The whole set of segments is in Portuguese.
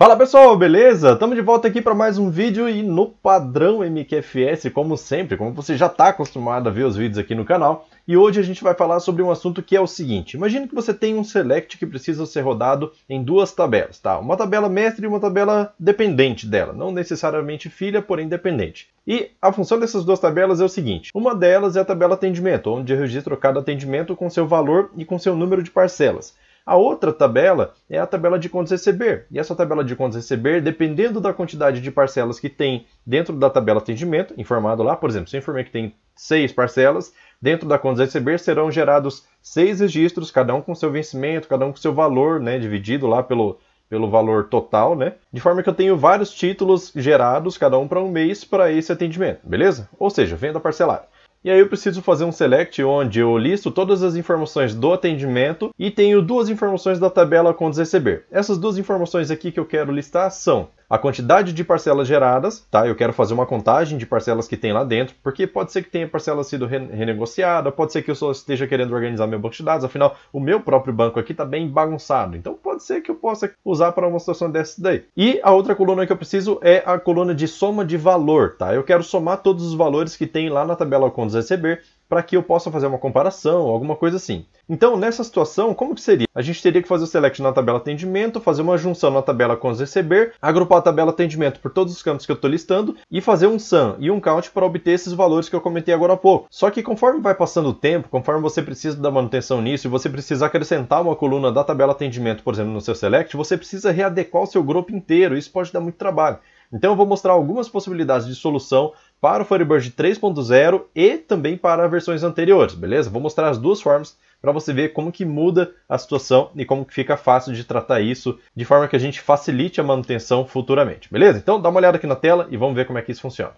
Fala pessoal, beleza? Estamos de volta aqui para mais um vídeo e no padrão MQFS, como sempre, como você já está acostumado a ver os vídeos aqui no canal, e hoje a gente vai falar sobre um assunto que é o seguinte, imagine que você tem um select que precisa ser rodado em duas tabelas, tá? Uma tabela mestre e uma tabela dependente dela, não necessariamente filha, porém dependente. E a função dessas duas tabelas é o seguinte, uma delas é a tabela atendimento, onde eu é registro cada atendimento com seu valor e com seu número de parcelas. A outra tabela é a tabela de contas receber. E essa tabela de contas receber, dependendo da quantidade de parcelas que tem dentro da tabela atendimento, informado lá, por exemplo, se eu informei que tem seis parcelas, dentro da contas receber serão gerados seis registros, cada um com seu vencimento, cada um com seu valor, né, dividido lá pelo, pelo valor total, né? De forma que eu tenho vários títulos gerados, cada um para um mês, para esse atendimento, beleza? Ou seja, venda parcelada. E aí eu preciso fazer um select onde eu listo todas as informações do atendimento e tenho duas informações da tabela com receber. Essas duas informações aqui que eu quero listar são a quantidade de parcelas geradas, tá? Eu quero fazer uma contagem de parcelas que tem lá dentro, porque pode ser que tenha parcela sido renegociada, pode ser que eu só esteja querendo organizar meu banco de dados, afinal, o meu próprio banco aqui está bem bagunçado. Então pode ser que eu possa usar para uma situação dessa daí. E a outra coluna que eu preciso é a coluna de soma de valor, tá? Eu quero somar todos os valores que tem lá na tabela contas receber para que eu possa fazer uma comparação, alguma coisa assim. Então, nessa situação, como que seria? A gente teria que fazer o select na tabela atendimento, fazer uma junção na tabela com os receber, agrupar a tabela atendimento por todos os campos que eu estou listando e fazer um sum e um count para obter esses valores que eu comentei agora há pouco. Só que conforme vai passando o tempo, conforme você precisa da manutenção nisso e você precisa acrescentar uma coluna da tabela atendimento, por exemplo, no seu select, você precisa readequar o seu grupo inteiro. Isso pode dar muito trabalho. Então eu vou mostrar algumas possibilidades de solução para o Firebird 3.0 e também para versões anteriores, beleza? Vou mostrar as duas formas para você ver como que muda a situação e como que fica fácil de tratar isso de forma que a gente facilite a manutenção futuramente, beleza? Então dá uma olhada aqui na tela e vamos ver como é que isso funciona.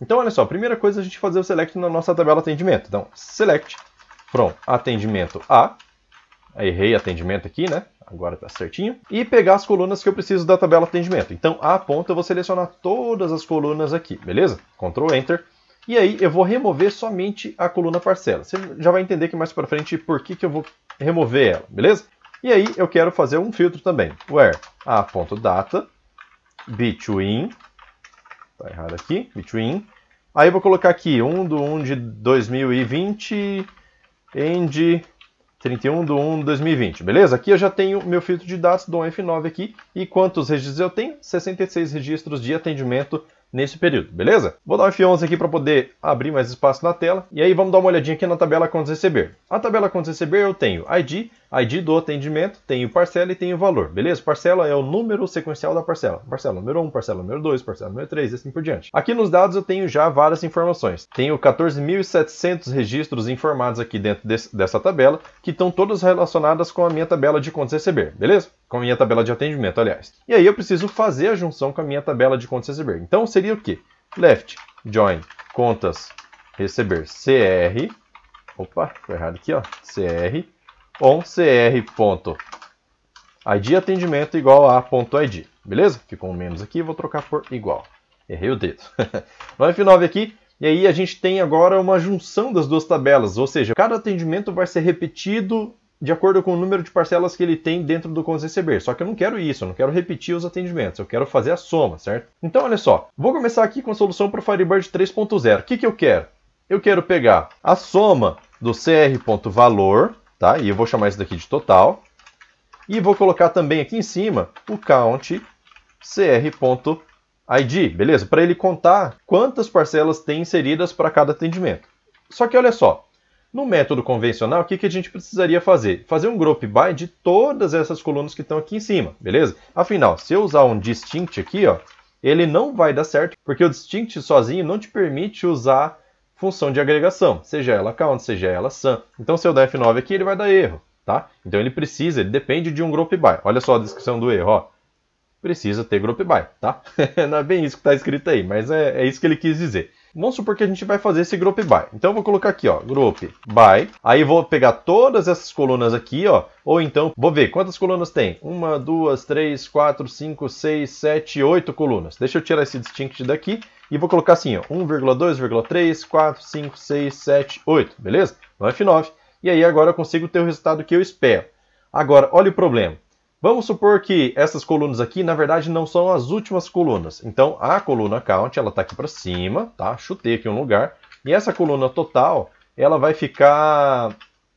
Então olha só, a primeira coisa é a gente fazer o select na nossa tabela atendimento. Então, select from atendimento A ah, errei atendimento aqui, né? Agora está certinho. E pegar as colunas que eu preciso da tabela atendimento. Então, a ponta eu vou selecionar todas as colunas aqui, beleza? Ctrl Enter. E aí eu vou remover somente a coluna parcela. Você já vai entender que mais para frente por que, que eu vou remover ela, beleza? E aí eu quero fazer um filtro também. Where a.data between tá errado aqui, between. Aí eu vou colocar aqui 1 do 1 de 2020 end 31 de 1 de 2020, beleza? Aqui eu já tenho meu filtro de dados, do F9 aqui, e quantos registros eu tenho? 66 registros de atendimento nesse período, beleza? Vou dar um F11 aqui para poder abrir mais espaço na tela, e aí vamos dar uma olhadinha aqui na tabela quando receber. A tabela quando receber eu tenho ID, ID do atendimento, tem o parcela e tem o valor, beleza? Parcela é o número sequencial da parcela. Parcela número 1, parcela número 2, parcela número 3 e assim por diante. Aqui nos dados eu tenho já várias informações. Tenho 14.700 registros informados aqui dentro desse, dessa tabela, que estão todas relacionadas com a minha tabela de contas receber, beleza? Com a minha tabela de atendimento, aliás. E aí eu preciso fazer a junção com a minha tabela de contas receber. Então seria o quê? Left join contas receber CR. Opa, foi errado aqui, ó. CR oncr.id atendimento igual a .id, beleza? Ficou um menos aqui, vou trocar por igual. Errei o dedo. F9 aqui, e aí a gente tem agora uma junção das duas tabelas, ou seja, cada atendimento vai ser repetido de acordo com o número de parcelas que ele tem dentro do contas receber. Só que eu não quero isso, eu não quero repetir os atendimentos, eu quero fazer a soma, certo? Então, olha só, vou começar aqui com a solução para o Firebird 3.0. O que, que eu quero? Eu quero pegar a soma do cr.valor tá? E eu vou chamar isso daqui de total. E vou colocar também aqui em cima o count cr.id, beleza? Para ele contar quantas parcelas tem inseridas para cada atendimento. Só que olha só, no método convencional, o que, que a gente precisaria fazer? Fazer um group by de todas essas colunas que estão aqui em cima, beleza? Afinal, se eu usar um distinct aqui, ó, ele não vai dar certo, porque o distinct sozinho não te permite usar função de agregação, seja ela count, seja ela sum. Então se eu der F9 aqui, ele vai dar erro, tá? Então ele precisa, ele depende de um group by. Olha só a descrição do erro, ó. Precisa ter group by, tá? Não é bem isso que está escrito aí, mas é, é isso que ele quis dizer. Vamos supor que a gente vai fazer esse group by. Então eu vou colocar aqui, ó, group by. Aí vou pegar todas essas colunas aqui, ó, ou então vou ver quantas colunas tem. Uma, duas, três, quatro, cinco, seis, sete, oito colunas. Deixa eu tirar esse distinct daqui e vou colocar assim, 1,2,3, 1,2, 4, 5, 6, 7, 8, beleza? É no F9. E aí agora eu consigo ter o resultado que eu espero. Agora, olha o problema. Vamos supor que essas colunas aqui, na verdade, não são as últimas colunas. Então, a coluna count, ela está aqui para cima, tá? Chutei aqui um lugar. E essa coluna total, ela vai ficar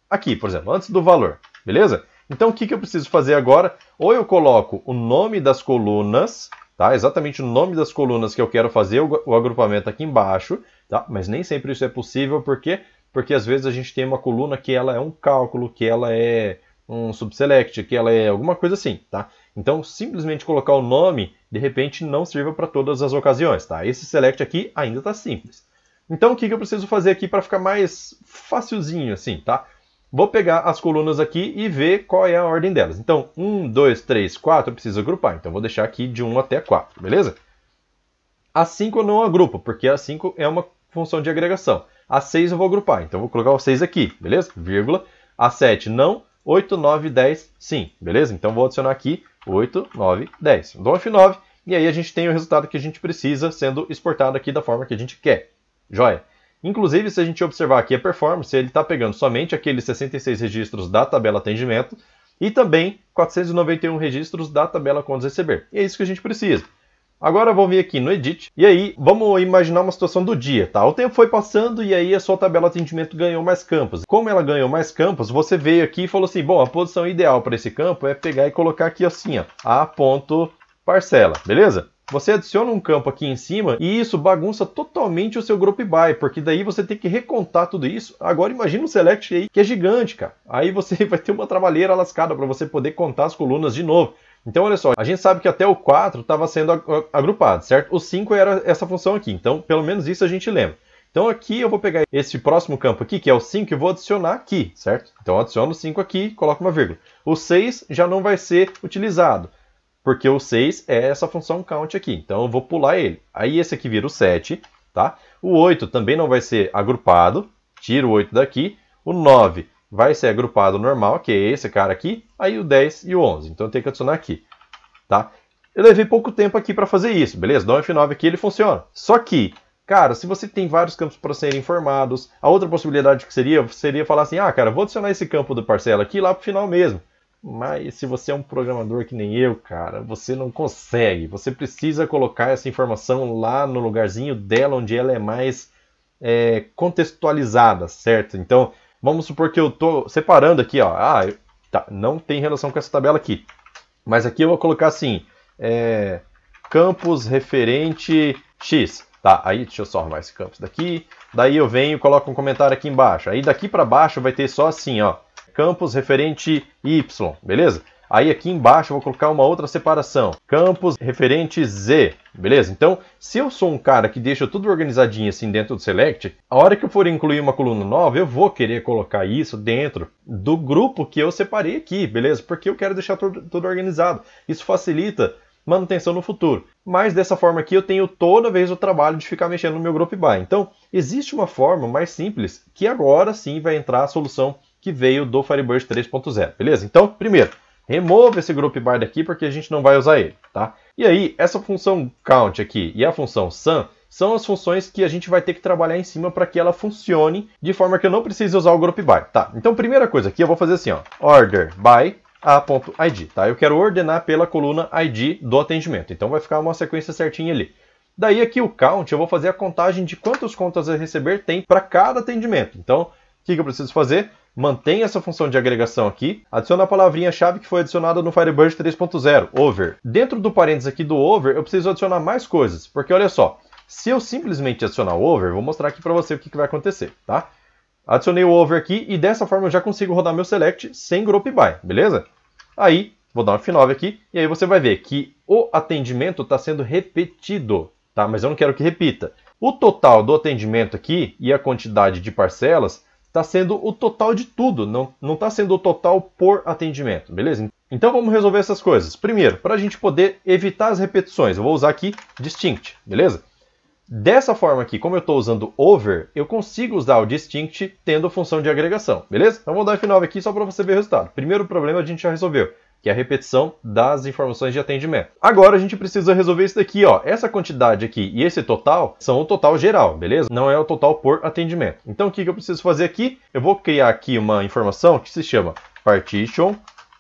aqui, por exemplo, antes do valor, beleza? Então, o que, que eu preciso fazer agora? Ou eu coloco o nome das colunas, tá? Exatamente o nome das colunas que eu quero fazer o agrupamento aqui embaixo, tá? Mas nem sempre isso é possível, porque porque às vezes a gente tem uma coluna que ela é um cálculo, que ela é um subselect, que ela é alguma coisa assim, tá? Então, simplesmente colocar o nome, de repente, não serve para todas as ocasiões, tá? Esse select aqui ainda está simples. Então, o que, que eu preciso fazer aqui para ficar mais facilzinho, assim, tá? Vou pegar as colunas aqui e ver qual é a ordem delas. Então, 1, 2, 3, 4, eu preciso agrupar. Então, vou deixar aqui de 1 até 4, beleza? A 5 eu não agrupo, porque a 5 é uma função de agregação. A 6 eu vou agrupar, então vou colocar o 6 aqui, beleza? Vírgula. A 7 não, 8, 9, 10 sim, beleza? Então vou adicionar aqui 8, 9, 10. Dou F9 e aí a gente tem o resultado que a gente precisa sendo exportado aqui da forma que a gente quer. Joia! Inclusive, se a gente observar aqui a performance, ele está pegando somente aqueles 66 registros da tabela atendimento e também 491 registros da tabela contas receber. E é isso que a gente precisa. Agora vou vir aqui no Edit e aí vamos imaginar uma situação do dia, tá? O tempo foi passando e aí a sua tabela atendimento ganhou mais campos. Como ela ganhou mais campos, você veio aqui e falou assim: bom, a posição ideal para esse campo é pegar e colocar aqui assim, ó, a ponto parcela, beleza? Você adiciona um campo aqui em cima e isso bagunça totalmente o seu group by, porque daí você tem que recontar tudo isso. Agora imagina um select aí que é gigante, cara. Aí você vai ter uma trabalheira lascada para você poder contar as colunas de novo. Então, olha só, a gente sabe que até o 4 estava sendo agrupado, certo? O 5 era essa função aqui, então pelo menos isso a gente lembra. Então aqui eu vou pegar esse próximo campo aqui, que é o 5, e vou adicionar aqui, certo? Então adiciono o 5 aqui, coloco uma vírgula. O 6 já não vai ser utilizado porque o 6 é essa função count aqui. Então eu vou pular ele. Aí esse aqui vira o 7, tá? O 8 também não vai ser agrupado, tiro o 8 daqui. O 9 vai ser agrupado normal, que é esse cara aqui. Aí o 10 e o 11. Então eu tenho que adicionar aqui, tá? Eu levei pouco tempo aqui para fazer isso, beleza? Dá um F9 aqui ele funciona. Só que, cara, se você tem vários campos para serem informados, a outra possibilidade que seria, seria falar assim, ah, cara, vou adicionar esse campo do parcela aqui lá para o final mesmo. Mas se você é um programador que nem eu, cara, você não consegue. Você precisa colocar essa informação lá no lugarzinho dela, onde ela é mais é, contextualizada, certo? Então, vamos supor que eu tô separando aqui, ó. Ah, tá, não tem relação com essa tabela aqui. Mas aqui eu vou colocar assim, é, campos referente X. Tá, aí deixa eu só arrumar esse campus daqui. Daí eu venho, e coloco um comentário aqui embaixo. Aí daqui para baixo vai ter só assim, ó campos referente Y, beleza? Aí aqui embaixo eu vou colocar uma outra separação, campos referente Z, beleza? Então, se eu sou um cara que deixa tudo organizadinho assim dentro do select, a hora que eu for incluir uma coluna nova, eu vou querer colocar isso dentro do grupo que eu separei aqui, beleza? Porque eu quero deixar tudo, tudo organizado. Isso facilita manutenção no futuro. Mas dessa forma aqui eu tenho toda vez o trabalho de ficar mexendo no meu group by. Então, existe uma forma mais simples que agora sim vai entrar a solução que veio do Firebird 3.0, beleza? Então, primeiro, remova esse group by daqui porque a gente não vai usar ele, tá? E aí, essa função count aqui e a função sum são as funções que a gente vai ter que trabalhar em cima para que ela funcione de forma que eu não precise usar o group by, tá? Então, primeira coisa aqui, eu vou fazer assim, ó, order by a.id, tá? Eu quero ordenar pela coluna id do atendimento, então vai ficar uma sequência certinha ali. Daí aqui o count, eu vou fazer a contagem de quantas contas a receber tem para cada atendimento. Então, o que, que eu preciso fazer? mantém essa função de agregação aqui, adiciona a palavrinha-chave que foi adicionada no Firebird 3.0, over. Dentro do parênteses aqui do over, eu preciso adicionar mais coisas, porque olha só, se eu simplesmente adicionar o over, vou mostrar aqui para você o que, que vai acontecer, tá? Adicionei o over aqui e dessa forma eu já consigo rodar meu select sem group by, beleza? Aí, vou dar um F9 aqui e aí você vai ver que o atendimento está sendo repetido, tá? Mas eu não quero que repita. O total do atendimento aqui e a quantidade de parcelas está sendo o total de tudo, não está sendo o total por atendimento, beleza? Então vamos resolver essas coisas. Primeiro, para a gente poder evitar as repetições, eu vou usar aqui distinct, beleza? Dessa forma aqui, como eu estou usando over, eu consigo usar o distinct tendo função de agregação, beleza? Então vou dar F9 aqui só para você ver o resultado. Primeiro problema a gente já resolveu que é a repetição das informações de atendimento. Agora a gente precisa resolver isso daqui, ó. Essa quantidade aqui e esse total são o total geral, beleza? Não é o total por atendimento. Então o que, eu preciso fazer aqui? Eu vou criar aqui uma informação que se chama partition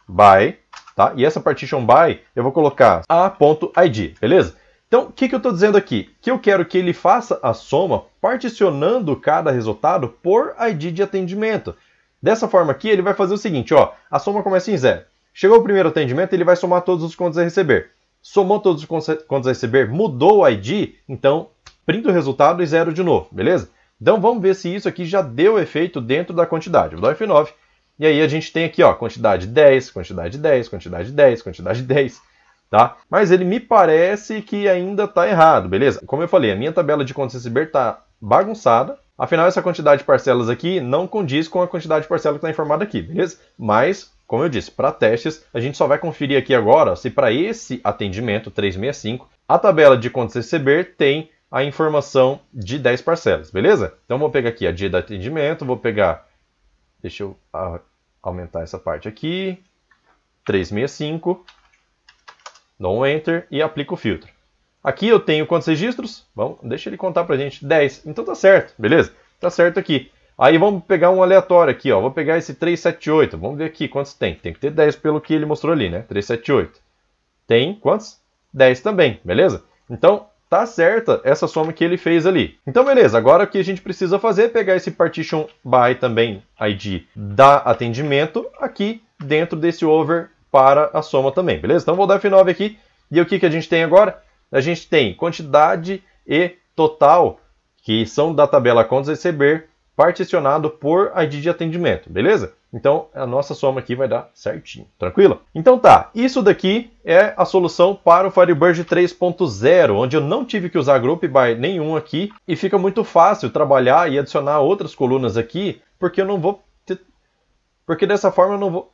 by, tá? E essa partition by eu vou colocar a.id, beleza? Então, o que, que eu estou dizendo aqui? Que eu quero que ele faça a soma particionando cada resultado por ID de atendimento. Dessa forma aqui, ele vai fazer o seguinte, ó, a soma começa em zero. Chegou o primeiro atendimento, ele vai somar todos os contos a receber. Somou todos os contos a receber, mudou o ID, então print o resultado e zero de novo, beleza? Então vamos ver se isso aqui já deu efeito dentro da quantidade. Vou dar F9. E aí a gente tem aqui, ó, quantidade 10, quantidade 10, quantidade 10, quantidade 10, tá? Mas ele me parece que ainda está errado, beleza? Como eu falei, a minha tabela de contas a receber está bagunçada. Afinal, essa quantidade de parcelas aqui não condiz com a quantidade de parcela que está informada aqui, beleza? Mas como eu disse, para testes, a gente só vai conferir aqui agora se para esse atendimento 365, a tabela de contas receber tem a informação de 10 parcelas, beleza? Então vou pegar aqui a dia de atendimento, vou pegar, deixa eu aumentar essa parte aqui, 365, dou um Enter e aplico o filtro. Aqui eu tenho quantos registros? Vamos, deixa ele contar pra gente, 10. Então tá certo, beleza? Tá certo aqui. Aí vamos pegar um aleatório aqui, ó. Vou pegar esse 378. Vamos ver aqui quantos tem. Tem que ter 10 pelo que ele mostrou ali, né? 378. Tem quantos? 10 também, beleza? Então, tá certa essa soma que ele fez ali. Então, beleza. Agora o que a gente precisa fazer é pegar esse partition by também ID da atendimento aqui dentro desse over para a soma também, beleza? Então, vou dar F9 aqui. E o que, que a gente tem agora? A gente tem quantidade e total, que são da tabela contas receber, particionado por ID de atendimento, beleza? Então, a nossa soma aqui vai dar certinho, tranquilo? Então tá, isso daqui é a solução para o Firebird 3.0, onde eu não tive que usar group by nenhum aqui, e fica muito fácil trabalhar e adicionar outras colunas aqui, porque eu não vou... Porque dessa forma eu não vou...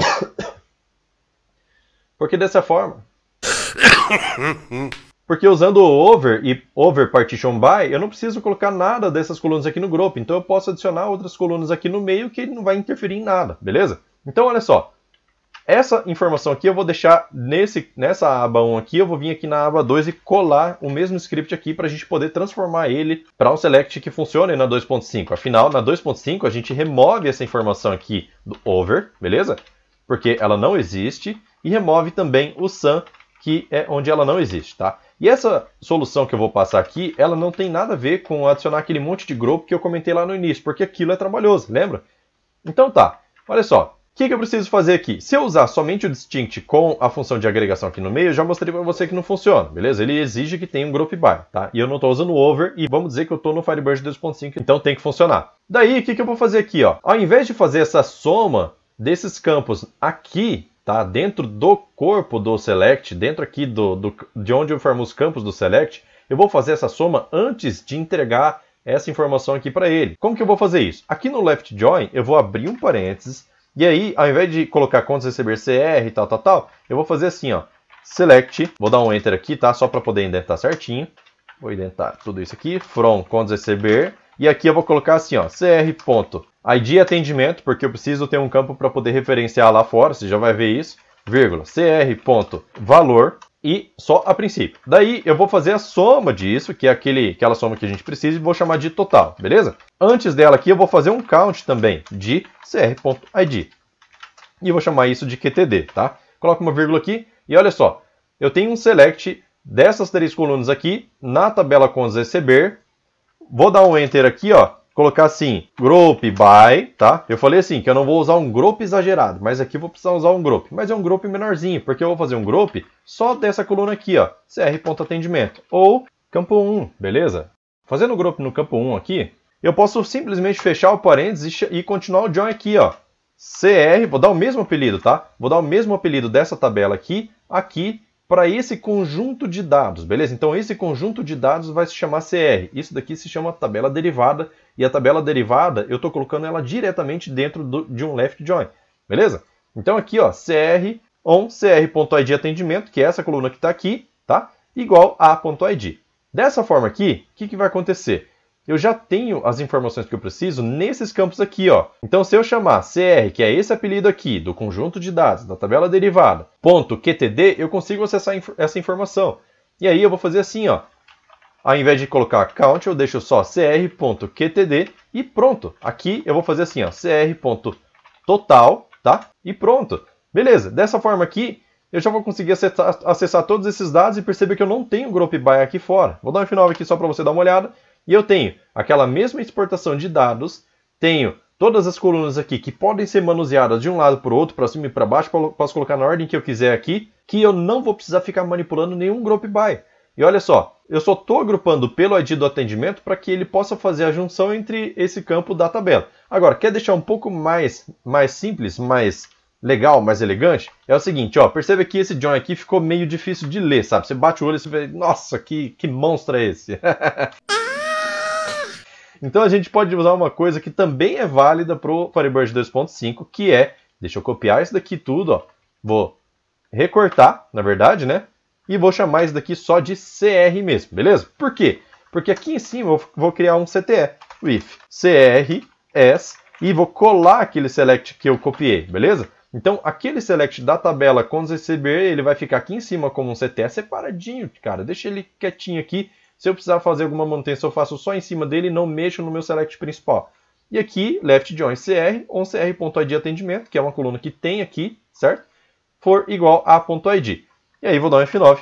porque dessa forma... Hum, hum. Porque usando o over e over partition by, eu não preciso colocar nada dessas colunas aqui no grupo. Então eu posso adicionar outras colunas aqui no meio que ele não vai interferir em nada, beleza? Então olha só, essa informação aqui eu vou deixar nesse, nessa aba 1 aqui, eu vou vir aqui na aba 2 e colar o mesmo script aqui para a gente poder transformar ele para um select que funcione na 2.5. Afinal, na 2.5 a gente remove essa informação aqui do over, beleza? Porque ela não existe, e remove também o sum, que é onde ela não existe, tá? E essa solução que eu vou passar aqui, ela não tem nada a ver com adicionar aquele monte de grupo que eu comentei lá no início, porque aquilo é trabalhoso, lembra? Então tá, olha só, o que, que, eu preciso fazer aqui? Se eu usar somente o distinct com a função de agregação aqui no meio, eu já mostrei para você que não funciona, beleza? Ele exige que tenha um group by, tá? E eu não estou usando o over, e vamos dizer que eu estou no Firebird 2.5, então tem que funcionar. Daí, o que, que eu vou fazer aqui, ó? Ao invés de fazer essa soma desses campos aqui, tá? Dentro do corpo do select, dentro aqui do, do de onde eu formo os campos do select, eu vou fazer essa soma antes de entregar essa informação aqui para ele. Como que eu vou fazer isso? Aqui no left join, eu vou abrir um parênteses, e aí, ao invés de colocar contas receber CR e tal, tal, tal, eu vou fazer assim, ó, select, vou dar um enter aqui, tá? Só para poder indentar certinho. Vou indentar tudo isso aqui, from contas receber, e aqui eu vou colocar assim, ó, cr.id atendimento, porque eu preciso ter um campo para poder referenciar lá fora, você já vai ver isso, vírgula, cr.valor e só a princípio. Daí eu vou fazer a soma disso, que é aquele, aquela soma que a gente precisa, e vou chamar de total, beleza? Antes dela aqui eu vou fazer um count também de cr.id. E vou chamar isso de QTD, tá? Coloco uma vírgula aqui e olha só, eu tenho um select dessas três colunas aqui na tabela com receber vou dar um enter aqui, ó, colocar assim, group by, tá? Eu falei assim, que eu não vou usar um group exagerado, mas aqui eu vou precisar usar um group. Mas é um group menorzinho, porque eu vou fazer um group só dessa coluna aqui, ó, cr.atendimento, ou campo 1, beleza? Fazendo o group no campo 1 aqui, eu posso simplesmente fechar o parênteses e continuar o join aqui, ó. CR, vou dar o mesmo apelido, tá? Vou dar o mesmo apelido dessa tabela aqui, aqui para esse conjunto de dados, beleza? Então esse conjunto de dados vai se chamar CR. Isso daqui se chama tabela derivada e a tabela derivada eu estou colocando ela diretamente dentro do, de um left join, beleza? Então aqui ó, CR on cr.id atendimento, que é essa coluna que está aqui, tá? Igual a .id. Dessa forma aqui, o que, que vai acontecer? eu já tenho as informações que eu preciso nesses campos aqui, ó. Então, se eu chamar CR, que é esse apelido aqui, do conjunto de dados da tabela derivada, ponto QTD, eu consigo acessar inf essa informação. E aí eu vou fazer assim, ó. Ao invés de colocar count, eu deixo só cr.qtd e pronto. Aqui eu vou fazer assim, ó, cr.total, tá? E pronto. Beleza, dessa forma aqui, eu já vou conseguir acessar, acessar todos esses dados e perceber que eu não tenho group by aqui fora. Vou dar um F9 aqui só para você dar uma olhada. E eu tenho aquela mesma exportação de dados, tenho todas as colunas aqui que podem ser manuseadas de um lado para o outro, para cima e para baixo, posso colocar na ordem que eu quiser aqui, que eu não vou precisar ficar manipulando nenhum group by. E olha só, eu só estou agrupando pelo ID do atendimento para que ele possa fazer a junção entre esse campo da tabela. Agora, quer deixar um pouco mais, mais simples, mais legal, mais elegante? É o seguinte, ó, percebe que esse join aqui ficou meio difícil de ler, sabe? Você bate o olho e você vê, nossa, que, que monstro é esse? Então a gente pode usar uma coisa que também é válida para o Firebird 2.5, que é, deixa eu copiar isso daqui tudo, ó, vou recortar, na verdade, né? E vou chamar isso daqui só de CR mesmo, beleza? Por quê? Porque aqui em cima eu vou criar um CTE, o if, CR, S, e vou colar aquele select que eu copiei, beleza? Então, aquele select da tabela com ZCB, ele vai ficar aqui em cima como um CTE separadinho, cara. Deixa ele quietinho aqui se eu precisar fazer alguma manutenção, eu faço só em cima dele e não mexo no meu select principal. E aqui, left join cr, oncr.id atendimento, que é uma coluna que tem aqui, certo? For igual a .id. E aí vou dar um F9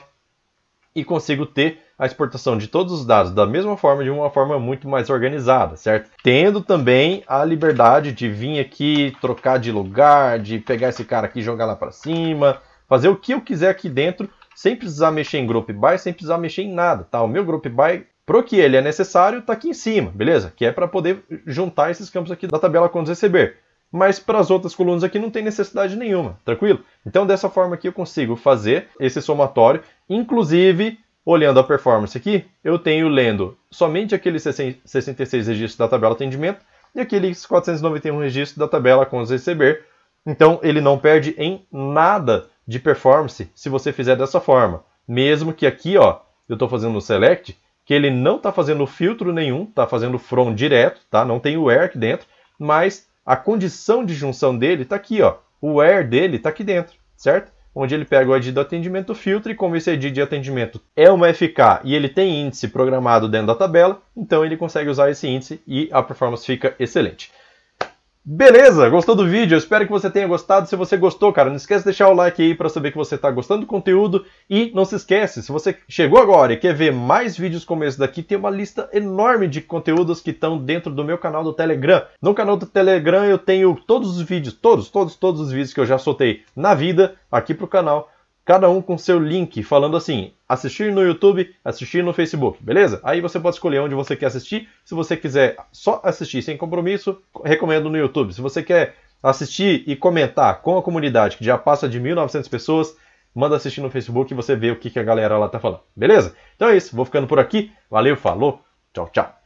e consigo ter a exportação de todos os dados da mesma forma, de uma forma muito mais organizada, certo? Tendo também a liberdade de vir aqui, trocar de lugar, de pegar esse cara aqui e jogar lá para cima, fazer o que eu quiser aqui dentro sem precisar mexer em group by, sem precisar mexer em nada, tá? O meu group by, pro que ele é necessário, tá aqui em cima, beleza? Que é para poder juntar esses campos aqui da tabela quando receber. Mas para as outras colunas aqui não tem necessidade nenhuma, tranquilo? Então dessa forma aqui eu consigo fazer esse somatório, inclusive olhando a performance aqui, eu tenho lendo somente aqueles 66 registros da tabela atendimento e aqueles 491 registros da tabela com os receber. Então ele não perde em nada de performance se você fizer dessa forma. Mesmo que aqui, ó, eu estou fazendo o select, que ele não está fazendo filtro nenhum, está fazendo from direto, tá? Não tem o where aqui dentro, mas a condição de junção dele está aqui, ó. O where dele está aqui dentro, certo? Onde ele pega o ID do atendimento filtro e como esse ID de atendimento é uma FK e ele tem índice programado dentro da tabela, então ele consegue usar esse índice e a performance fica excelente. Beleza, gostou do vídeo? Eu espero que você tenha gostado. Se você gostou, cara, não esquece de deixar o like aí para saber que você está gostando do conteúdo. E não se esquece, se você chegou agora e quer ver mais vídeos como esse daqui, tem uma lista enorme de conteúdos que estão dentro do meu canal do Telegram. No canal do Telegram eu tenho todos os vídeos, todos, todos, todos os vídeos que eu já soltei na vida aqui pro canal cada um com seu link, falando assim: assistir no YouTube, assistir no Facebook, beleza? Aí você pode escolher onde você quer assistir. Se você quiser só assistir sem compromisso, recomendo no YouTube. Se você quer assistir e comentar com a comunidade, que já passa de 1.900 pessoas, manda assistir no Facebook e você vê o que, que a galera lá tá falando, beleza? Então é isso, vou ficando por aqui. Valeu, falou, tchau, tchau.